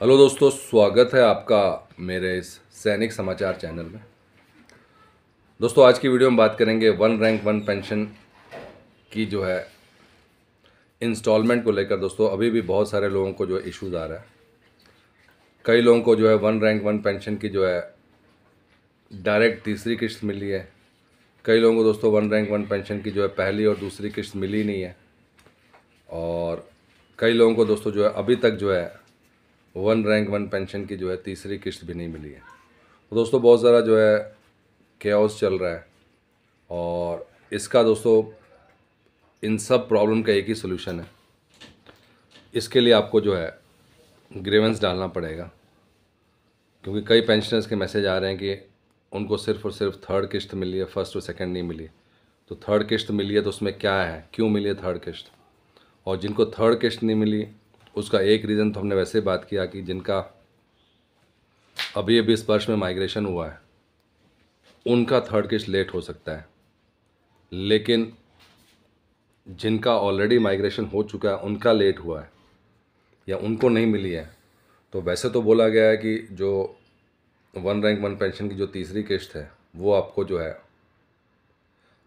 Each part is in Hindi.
हेलो दोस्तों स्वागत है आपका मेरे इस सैनिक समाचार चैनल में दोस्तों आज की वीडियो में बात करेंगे वन रैंक वन पेंशन की जो है इंस्टॉलमेंट को लेकर दोस्तों अभी भी बहुत सारे लोगों को जो है इशूज़ आ रहा है कई लोगों को जो है वन रैंक वन पेंशन की जो है डायरेक्ट तीसरी किस्त मिली है कई लोगों को दोस्तों वन रैंक वन पेंशन की जो है पहली और दूसरी किस्त मिली नहीं है और कई लोगों को दोस्तों जो है अभी तक जो है वन रैंक वन पेंशन की जो है तीसरी किस्त भी नहीं मिली है तो दोस्तों बहुत ज़रा जो है केओस चल रहा है और इसका दोस्तों इन सब प्रॉब्लम का एक ही सोल्यूशन है इसके लिए आपको जो है ग्रेवेंस डालना पड़ेगा क्योंकि कई पेंशनर्स के मैसेज आ रहे हैं कि उनको सिर्फ और सिर्फ थर्ड किस्त मिली है फर्स्ट और सेकंड नहीं मिली तो थर्ड किस्त मिली है तो उसमें क्या है क्यों मिली है थर्ड किश्त और जिनको थर्ड किस्त नहीं मिली उसका एक रीज़न तो हमने वैसे बात किया कि जिनका अभी अभी इस वर्ष में माइग्रेशन हुआ है उनका थर्ड किश लेट हो सकता है लेकिन जिनका ऑलरेडी माइग्रेशन हो चुका है उनका लेट हुआ है या उनको नहीं मिली है तो वैसे तो बोला गया है कि जो वन रैंक वन पेंशन की जो तीसरी किस्त है वो आपको जो है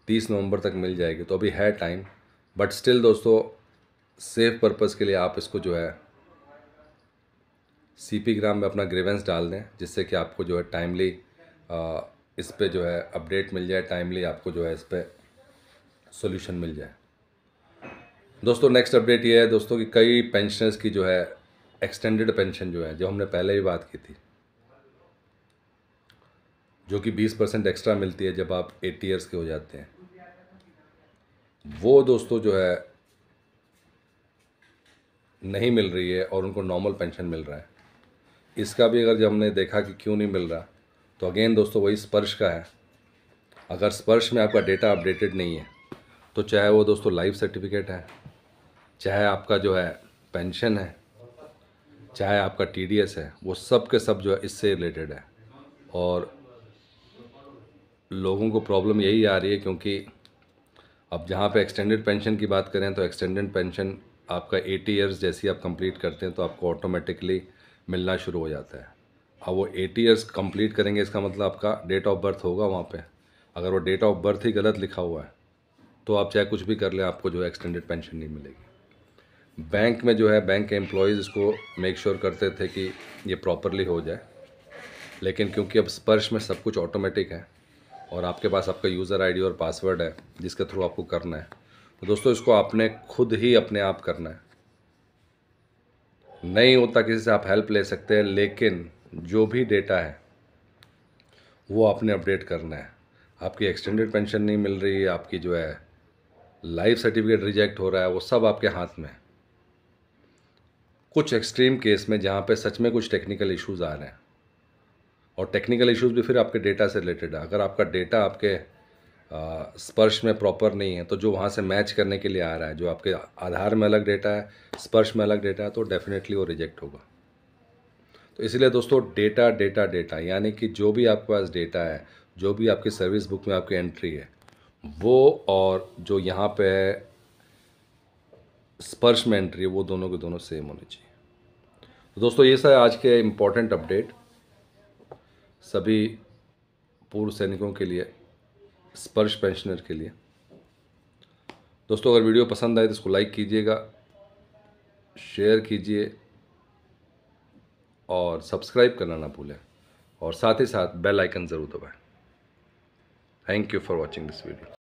तीस नवंबर तक मिल जाएगी तो अभी है टाइम बट स्टिल दोस्तों सेफ पर्पज़ के लिए आप इसको जो है सी पी ग्राम में अपना ग्रेवेंस डाल दें जिससे कि आपको जो है टाइमली इस पर जो है अपडेट मिल जाए टाइमली आपको जो है इस पर सोल्यूशन मिल जाए दोस्तों नेक्स्ट अपडेट ये है दोस्तों कि कई पेंशनर्स की जो है एक्सटेंडेड पेंशन जो है जो हमने पहले ही बात की थी जो कि 20 परसेंट एक्स्ट्रा मिलती है जब आप 80 ईयर्स के हो जाते हैं वो दोस्तों जो है नहीं मिल रही है और उनको नॉर्मल पेंशन मिल रहा है इसका भी अगर जब हमने देखा कि क्यों नहीं मिल रहा तो अगेन दोस्तों वही स्पर्श का है अगर स्पर्श में आपका डेटा अपडेटेड नहीं है तो चाहे वो दोस्तों लाइफ सर्टिफिकेट है चाहे आपका जो है पेंशन है चाहे आपका टी है वो सब के सब जो है इससे रिलेटेड है और लोगों को प्रॉब्लम यही आ रही है क्योंकि अब जहाँ पे एक्सटेंडेड पेंशन की बात करें तो एक्सटेंडेड पेंशन आपका 80 ईयर्स जैसे आप कंप्लीट करते हैं तो आपको ऑटोमेटिकली मिलना शुरू हो जाता है अब वो 80 ईयर्स कंप्लीट करेंगे इसका मतलब आपका डेट ऑफ बर्थ होगा वहाँ पे अगर वो डेट ऑफ बर्थ ही गलत लिखा हुआ है तो आप चाहे कुछ भी कर लें आपको जो है एक्सटेंडेड पेंशन नहीं मिलेगी बैंक में जो है बैंक के एम्प्लॉयज़ इसको मेक श्योर sure करते थे कि ये प्रॉपरली हो जाए लेकिन क्योंकि अब स्पर्श में सब कुछ ऑटोमेटिक है और आपके पास आपका यूज़र आईडी और पासवर्ड है जिसके थ्रू आपको करना है तो दोस्तों इसको आपने खुद ही अपने आप करना है नहीं होता किसी से आप हेल्प ले सकते हैं लेकिन जो भी डेटा है वो आपने अपडेट करना है आपकी एक्सटेंडेड पेंशन नहीं मिल रही है आपकी जो है लाइफ सर्टिफिकेट रिजेक्ट हो रहा है वो सब आपके हाथ में है कुछ एक्सट्रीम केस में जहाँ पे सच में कुछ टेक्निकल इश्यूज आ रहे हैं और टेक्निकल इश्यूज भी फिर आपके डेटा से रिलेटेड है अगर आपका डेटा आपके स्पर्श में प्रॉपर नहीं है तो जो वहाँ से मैच करने के लिए आ रहा है जो आपके आधार में अलग डेटा है स्पर्श में अलग डेटा है तो डेफिनेटली वो रिजेक्ट होगा तो इसलिए दोस्तों डेटा डेटा डेटा यानी कि जो भी आपके पास डेटा है जो भी आपकी सर्विस बुक में आपकी एंट्री है वो और जो यहाँ पे है स्पर्श में एंट्री है वो दोनों के दोनों सेम होने चाहिए तो दोस्तों ये सर आज के इम्पोर्टेंट अपडेट सभी पूर्व सैनिकों के लिए स्पर्श पेंशनर के लिए दोस्तों अगर वीडियो पसंद आए तो इसको लाइक कीजिएगा शेयर कीजिए और सब्सक्राइब करना ना भूलें और साथ ही साथ बेल आइकन ज़रूर दबाएं thank you for watching this video